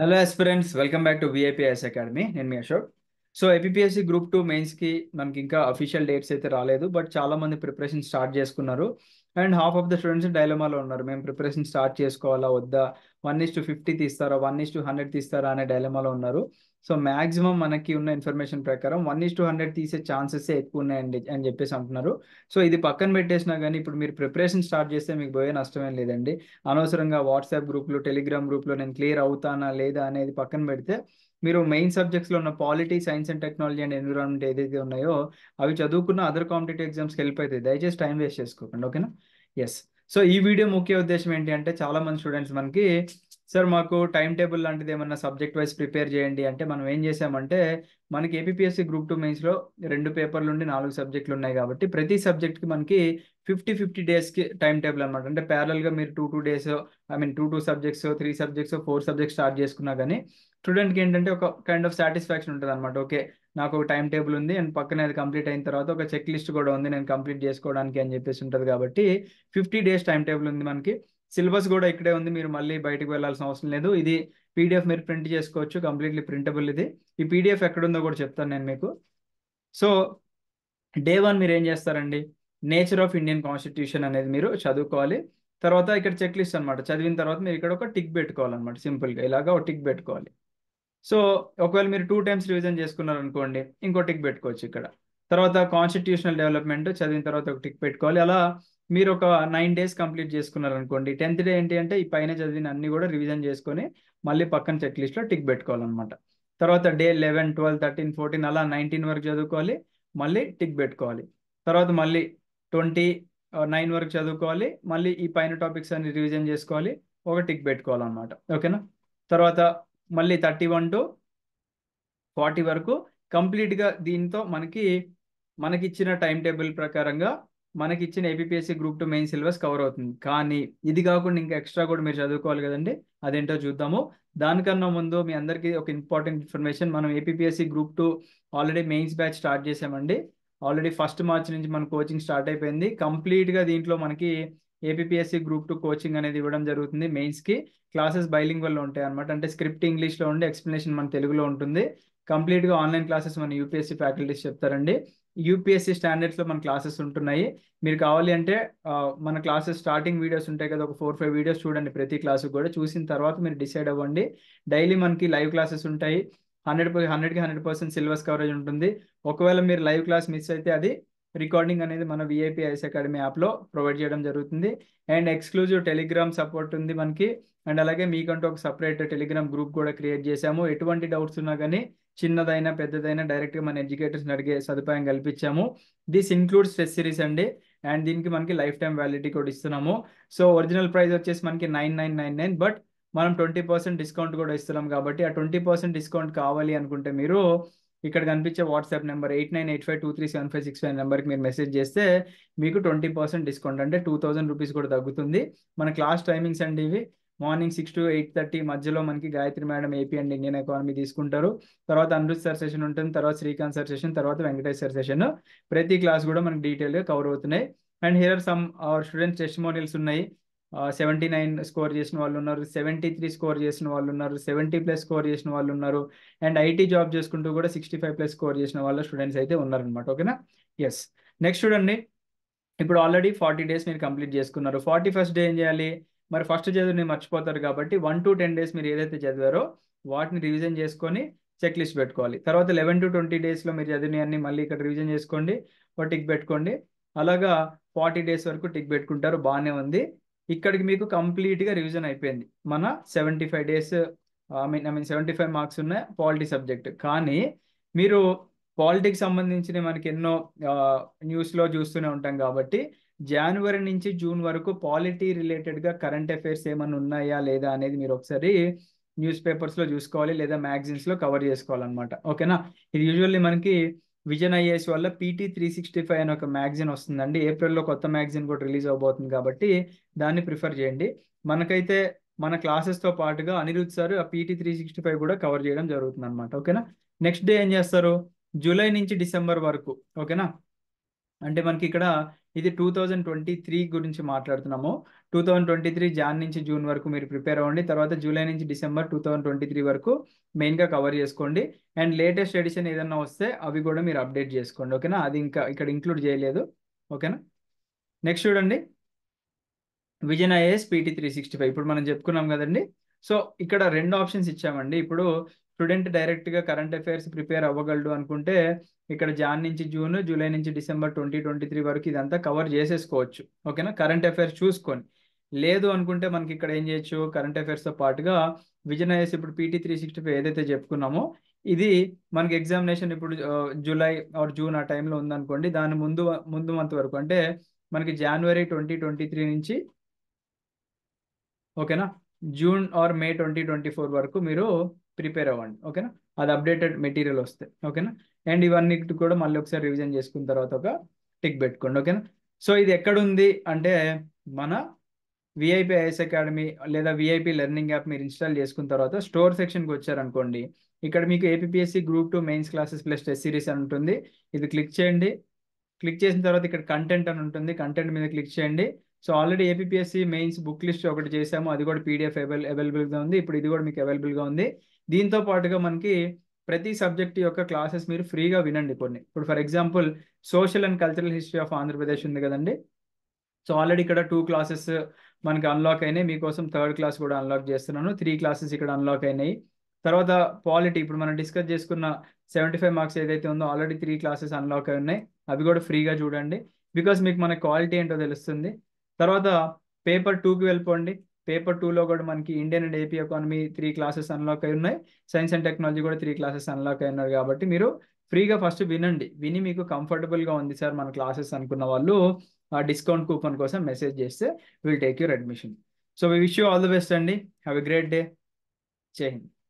hello aspirants welcome back to VIPS academy నేను మీ Ashok so APPSC group two మెయిన్స్కి మనకి ఇంకా అఫీషియల్ డేట్స్ అయితే రాలేదు బట్ చాలా మంది ప్రిపరేషన్ స్టార్ట్ చేసుకున్నారు and half of the students డైలమాలో ఉన్నారు మేము ప్రిపరేషన్ స్టార్ట్ చేసుకోవాలా వద్దా వన్ ఇస్ టు ఫిఫ్టీ తీస్తారా వన్ ఇస్ టు హండ్రెడ్ తీస్తారా అనే డైలమాలో ఉన్నారు సో మాక్సిమం మనకి ఉన్న ఇన్ఫర్మేషన్ ప్రకారం వన్ ఇస్ టు హండ్రెడ్ తీసే ఛాన్సెస్ ఎక్కువ ఉన్నాయండి అని చెప్పేసి అంటున్నారు సో ఇది పక్కన పెట్టేసినా కానీ ఇప్పుడు మీరు ప్రిపరేషన్ స్టార్ట్ చేస్తే మీకు పోయే నష్టమేం లేదండి అనవసరంగా వాట్సాప్ గ్రూప్లు టెలిగ్రామ్ గ్రూప్లో నేను క్లియర్ అవుతానా లేదా అనేది పక్కన పెడితే మీరు మెయిన్ సబ్జెక్ట్స్లో ఉన్న polity science and technology and environment ఏదైతే ఉన్నాయో అవి చదువుకున్న అదర్ కాంపిటేటివ్ ఎగ్జామ్స్కి హెల్ప్ అవుతాయి దయచేసి టైం వేస్ట్ చేసుకోకండి ఓకేనా ఎస్ సో ఈ వీడియో ముఖ్య ఉద్దేశం ఏంటి అంటే చాలా మంది స్టూడెంట్స్ మనకి సార్ మాకు టైం టేబుల్ లాంటిది ఏమన్నా సబ్జెక్ట్ వైజ్ ప్రిపేర్ చేయండి అంటే మనం ఏం చేసామంటే మనకి ఏపీఎస్సీ గ్రూప్ టూ మెయిన్స్లో రెండు పేపర్లు ఉండి నాలుగు సబ్జెక్టులు ఉన్నాయి కాబట్టి ప్రతి సబ్జెక్ట్కి మనకి ఫిఫ్టీ ఫిఫ్టీ డేస్కి టైం టేబుల్ అనమాట అంటే ప్యారల్గా మీరు two two days I mean two two subjects three subjects four subjects start చేసుకున్నా కానీ స్టూడెంట్కి ఏంటంటే ఒక కైండ్ ఆఫ్ సాటిస్ఫాక్షన్ ఉంటుంది అనమాట ఓకే నాకు ఒక టైం టేబుల్ ఉంది అండ్ పక్కనే అది కంప్లీట్ అయిన తర్వాత ఒక చెక్ లిస్ట్ కూడా ఉంది నేను కంప్లీట్ చేసుకోవడానికి అని చెప్పేసి ఉంటుంది కాబట్టి ఫిఫ్టీ డేస్ టైం టేబుల్ ఉంది మనకి సిలబస్ కూడా ఇక్కడే ఉంది మీరు మళ్ళీ బయటకు వెళ్ళాల్సిన అవసరం లేదు ఇది పీడిఎఫ్ మీరు ప్రింట్ చేసుకోవచ్చు కంప్లీట్లీ ప్రింటబుల్ ఇది ఈ పీడిఎఫ్ ఎక్కడుందో కూడా చెప్తాను నేను మీకు సో డే వన్ మీరు ఏం చేస్తారండి నేచర్ ఆఫ్ ఇండియన్ కాన్స్టిట్యూషన్ అనేది మీరు చదువుకోవాలి తర్వాత ఇక్కడ చెక్ లిస్ట్ అనమాట చదివిన తర్వాత మీరు ఇక్కడ ఒక టిక్ పెట్టుకోవాలన్నమాట సింపుల్గా ఇలాగ ఒక టిక్ పెట్టుకోవాలి సో ఒకవేళ మీరు టూ టైమ్స్ రివిజన్ చేసుకున్నారనుకోండి ఇంకో టిక్ పెట్టుకోవచ్చు ఇక్కడ తర్వాత కాన్స్టిట్యూషనల్ డెవలప్మెంట్ చదివిన తర్వాత ఒక టిక్ పెట్టుకోవాలి అలా మీరు ఒక నైన్ డేస్ కంప్లీట్ చేసుకున్నారు అనుకోండి టెన్త్ డే ఏంటి అంటే ఈ పైన చదివిన అన్ని కూడా రివిజన్ చేసుకొని మళ్ళీ పక్కన చెక్ లిస్ట్లో టిక్ పెట్టుకోవాలన్నమాట తర్వాత day eleven twelve thirteen fourteen అలా నైన్టీన్ వరకు చదువుకోవాలి మళ్ళీ టిక్ పెట్టుకోవాలి తర్వాత మళ్ళీ ట్వంటీ నైన్ uh, వరకు చదువుకోవాలి మళ్ళీ ఈ పైన టాపిక్స్ అన్ని రివిజన్ చేసుకోవాలి ఒక టిక్ పెట్టుకోవాలన్నమాట ఓకేనా తర్వాత మళ్ళీ థర్టీ వన్ టు ఫార్టీ వరకు కంప్లీట్గా దీంతో మనకి మనకిచ్చిన టైం టేబుల్ ప్రకారంగా మనకి ఇచ్చిన APPSC group two main syllabus cover అవుతుంది కానీ ఇది కాకుండా ఇంకా ఎక్స్ట్రా కూడా మీరు చదువుకోవాలి కదండి అదేంటో చూద్దాము దానికన్నా ముందు మీ అందరికీ ఒక ఇంపార్టెంట్ ఇన్ఫర్మేషన్ మనం APPSC group two already mains batch start చేసామండి ఆల్రెడీ ఫస్ట్ మార్చ్ నుంచి మన కోచింగ్ స్టార్ట్ అయిపోయింది కంప్లీట్గా దీంట్లో మనకి ఏపీఎస్సీ గ్రూప్ టూ కోచింగ్ అనేది ఇవ్వడం జరుగుతుంది మెయిన్స్ కి క్లాసెస్ బైలింగ్ వల్ల ఉంటాయి అనమాట అంటే స్క్రిప్ట్ ఇంగ్లీష్లో ఉండి ఎక్స్ప్లెనేషన్ మన తెలుగులో ఉంటుంది కంప్లీట్గా ఆన్లైన్ క్లాసెస్ మన యూపీఎస్సీ ఫ్యాకల్టీస్ చెప్తారండి యూపీఎస్సీ స్టాండర్డ్స్లో మన క్లాసెస్ ఉంటున్నాయి మీరు కావాలి అంటే మన క్లాసెస్ స్టార్టింగ్ వీడియోస్ ఉంటాయి కదా ఒక ఫోర్ ఫైవ్ వీడియోస్ చూడండి ప్రతి క్లాసు కూడా చూసిన తర్వాత మీరు డిసైడ్ అవ్వండి డైలీ మనకి లైవ్ క్లాసెస్ ఉంటాయి హండ్రెడ్ హండ్రెడ్కి హండ్రెడ్ పర్సెంట్ సిలబస్ కవరేజ్ ఉంటుంది ఒకవేళ మీరు లైవ్ క్లాస్ మిస్ అయితే అది రికార్డింగ్ అనేది మన విఐపి ఐస్ అకాడమీ యాప్లో ప్రొవైడ్ చేయడం జరుగుతుంది అండ్ ఎక్స్క్లూజివ్ టెలిగ్రామ్ సపోర్ట్ ఉంది మనకి అండ్ అలాగే మీకంటూ ఒక సపరేట్ టెలిగ్రామ్ గ్రూప్ కూడా క్రియేట్ చేశాము ఎటువంటి డౌట్స్ ఉన్నా కానీ చిన్నదైనా పెద్దదైనా డైరెక్ట్గా మన ఎడ్యుకేటర్స్ని అడిగే సదుపాయం కల్పించాము దిస్ ఇంక్లూడ్స్ టెస్ట్ సిరీస్ అండి అండ్ దీనికి మనకి లైఫ్ టైం వ్యాలిడిటీ కూడా ఇస్తున్నాము సో ఒరిజినల్ ప్రైస్ వచ్చేసి మనకి nine nine nine nine but మనం ట్వంటీ పర్సెంట్ డిస్కౌంట్ కూడా ఇస్తున్నాం కాబట్టి ఆ ట్వంటీ పర్సెంట్ డిస్కౌంట్ కావాలి అనుకుంటే మీరు ఇక్కడ కనిపించే WhatsApp number eight nine eight five two three seven five six five నెంబర్కి మీరు మెసేజ్ చేస్తే మీకు ట్వంటీ పర్సెంట్ డిస్కౌంట్ అంటే టూ థౌసండ్ రూపీస్ కూడా తగ్గుతుంది మన క్లాస్ టైమింగ్స్ అండి ఇవి morning six to eight thirty మధ్యలో మనకి Gayatri madam AP and Indian economy తీసుకుంటారు తర్వాత అనృత్ సార్ సెషన్ ఉంటుంది తర్వాత శ్రీకాంత్ సార్ సెషన్ తర్వాత వెంకటేష్ సార్ సెషన్ ప్రతి క్లాస్ కూడా మనకి డీటెయిల్గా కవర్ అవుతున్నాయి and here some our students test testimonials ఉన్నాయి సెవెంటీ నైన్ స్కోర్ చేసిన వాళ్ళు ఉన్నారు సెవెంటీ త్రీ స్కోర్ చేసిన వాళ్ళు ఉన్నారు సెవెంటీ ప్లస్ స్కోర్ చేసిన వాళ్ళు ఉన్నారు అండ్ ఐటీ జాబ్ చేసుకుంటూ కూడా సిక్స్టీ ఫైవ్ ప్లస్ స్కోర్ చేసిన వాళ్ళ స్టూడెంట్స్ అయితే ఉన్నారనమాట ఓకేనా ఎస్ నెక్స్ట్ చూడండి ఇప్పుడు ఆల్రెడీ ఫార్టీ డేస్ మీరు కంప్లీట్ చేసుకున్నారు ఫార్టీ ఫస్ట్ డే ఏం చేయాలి మరి ఫస్ట్ చదువుని మర్చిపోతారు కాబట్టి వన్ టు టెన్ డేస్ మీరు ఏదైతే చదివారో వాటిని రివిజన్ చేసుకొని చెక్ లిస్ట్ పెట్టుకోవాలి తర్వాత లెవెన్ టు ట్వంటీ డేస్లో మీరు చదివినవన్నీ మళ్ళీ ఇక్కడ రివిజన్ చేసుకోండి ఒక టిక్ పెట్టుకోండి అలాగా ఫార్టీ డేస్ వరకు టిక్ పెట్టుకుంటారు బాగానే ఉంది ఇక్కడికి మీకు కంప్లీట్గా రివిజన్ అయిపోయింది మన seventy five days I mean I mean seventy five marks ఉన్నాయి పాలిటీ సబ్జెక్ట్ కానీ మీరు పాలిటిక్స్ సంబంధించిన మనకి ఎన్నో న్యూస్లో చూస్తూనే ఉంటాం కాబట్టి జనవరి నుంచి జూన్ వరకు పాలిటీ రిలేటెడ్గా కరెంట్ అఫైర్స్ ఏమైనా ఉన్నాయా లేదా అనేది మీరు ఒకసారి న్యూస్ పేపర్స్లో చూసుకోవాలి లేదా మ్యాగజైన్స్లో కవర్ చేసుకోవాలన్నమాట ఓకేనా ఇది యూజువల్లీ మనకి విజన్ ఐఏఎస్ వల్ల పీటీ త్రీ సిక్స్టీ ఫైవ్ అనే ఒక మ్యాగజైన్ వస్తుందండి ఏప్రిల్లో కొత్త మ్యాగజైన్ కూడా రిలీజ్ అవబోతుంది కాబట్టి దాన్ని ప్రిఫర్ చేయండి మనకైతే మన క్లాసెస్తో పాటుగా అనిరుద్ సార్ ఆ పీటీ త్రీ సిక్స్టీ ఫైవ్ కూడా కవర్ చేయడం జరుగుతుంది అనమాట ఓకేనా నెక్స్ట్ డే ఏం చేస్తారు జూలై నుంచి డిసెంబర్ వరకు ఓకేనా అంటే మనకి ఇక్కడ ఇది టూ థౌజండ్ ట్వంటీ త్రీ గురించి మాట్లాడుతున్నాము two thousand twenty three Jan నుంచి జూన్ వరకు మీరు ప్రిపేర్ అవ్వండి తర్వాత జూలై నుంచి December two thousand twenty three వరకు మెయిన్గా కవర్ చేసుకోండి అండ్ లేటెస్ట్ ఎడిషన్ ఏదన్నా వస్తే అవి కూడా మీరు అప్డేట్ చేసుకోండి ఓకేనా అది ఇంకా ఇక్కడ ఇంక్లూడ్ చేయలేదు ఓకేనా నెక్స్ట్ చూడండి Vision IAS PT three sixty five ఇప్పుడు మనం చెప్పుకున్నాం కదండి సో ఇక్కడ రెండు ఆప్షన్స్ ఇచ్చామండి ఇప్పుడు స్టూడెంట్ డైరెక్ట్ గా కరెంట్ అఫైర్స్ ప్రిపేర్ అవ్వగలడు అనుకుంటే ఇక్కడ జాన్ నుంచి జూన్ జూలై నుంచి డిసెంబర్ ట్వంటీ ట్వంటీ త్రీ వరకు ఇదంతా కవర్ చేసేసుకోవచ్చు ఓకేనా కరెంట్ అఫైర్స్ చూసుకొని లేదు అనుకుంటే మనకి ఇక్కడ ఏం చేయొచ్చు కరెంట్ అఫైర్స్తో పాటుగా విజయనయస్ ఇప్పుడు పీటీ త్రీ సిక్స్టీ ఫైవ్ ఏదైతే చెప్పుకున్నామో ఇది మనకి ఎగ్జామినేషన్ ఇప్పుడు జూలై ఆర్ జూన్ ఆ టైంలో ఉందనుకోండి దాని ముందు ముందు మంత్ వరకు అంటే మనకి జనవరి ట్వంటీ ట్వంటీ త్రీ నుంచి ఓకేనా June or May twenty twenty four వరకు మీరు ప్రిపేర్ అవ్వండి ఓకేనా అది అప్డేటెడ్ మెటీరియల్ వస్తే ఓకేనా అండ్ ఇవన్నీ కూడా మళ్ళీ ఒకసారి రివిజన్ చేసుకున్న తర్వాత ఒక టిక్ పెట్టుకోండి ఓకేనా సో ఇది ఎక్కడుంది అంటే మన విఐపి ఐఎస్ అకాడమీ లేదా విఐపి లెర్నింగ్ యాప్ మీరు ఇన్స్టాల్ చేసుకున్న తర్వాత స్టోర్ సెక్షన్కి వచ్చారనుకోండి ఇక్కడ మీకు APPSC group two mains classes plus test series అని ఉంటుంది ఇది క్లిక్ చేయండి క్లిక్ చేసిన తర్వాత ఇక్కడ కంటెంట్ అని ఉంటుంది కంటెంట్ మీద క్లిక్ చేయండి so already APPSC mains book list ఒకటి చేసాము అది కూడా పీడిఎఫ్ అవైలబుల్గా ఉంది ఇప్పుడు ఇది కూడా మీకు అవైలబుల్గా ఉంది దీంతో పాటుగా మనకి ప్రతి సబ్జెక్ట్ యొక్క క్లాసెస్ మీరు ఫ్రీగా వినండి కొన్ని ఇప్పుడు for example social and cultural history of Andhra Pradesh ఉంది కదండి సో ఆల్రెడీ ఇక్కడ టూ క్లాసెస్ మనకి అన్లాక్ అయినాయి మీకోసం థర్డ్ క్లాస్ కూడా అన్లాక్ చేస్తున్నాను త్రీ క్లాసెస్ ఇక్కడ అన్లాక్ అయినాయి తర్వాత పాలిటీ ఇప్పుడు మనం డిస్కస్ చేసుకున్న సెవెంటీ ఫైవ్ మార్క్స్ ఏదైతే ఉందో ఆల్రెడీ త్రీ క్లాసెస్ అన్లాక్ అయి ఉన్నాయి అవి కూడా ఫ్రీగా చూడండి బికాస్ మీకు మన క్వాలిటీ ఏంటో తెలుస్తుంది తర్వాత పేపర్ టూకి వెళ్ళిపోండి పేపర్ టూలో కూడా మనకి Indian and AP economy three classes unlock అయి ఉన్నాయి సైన్స్ అండ్ టెక్నాలజీ కూడా త్రీ క్లాసెస్ అన్లాక్ అయి ఉన్నారు కాబట్టి మీరు ఫ్రీగా ఫస్ట్ వినండి విని మీకు కంఫర్టబుల్గా ఉంది సార్ మన క్లాసెస్ అనుకున్న వాళ్ళు ఆ డిస్కౌంట్ కూపన్ కోసం మెసేజ్ చేస్తే will take your admission so we wish you all the best అండి హ్యావ్ ఎ గ్రేట్ డే జై హింద్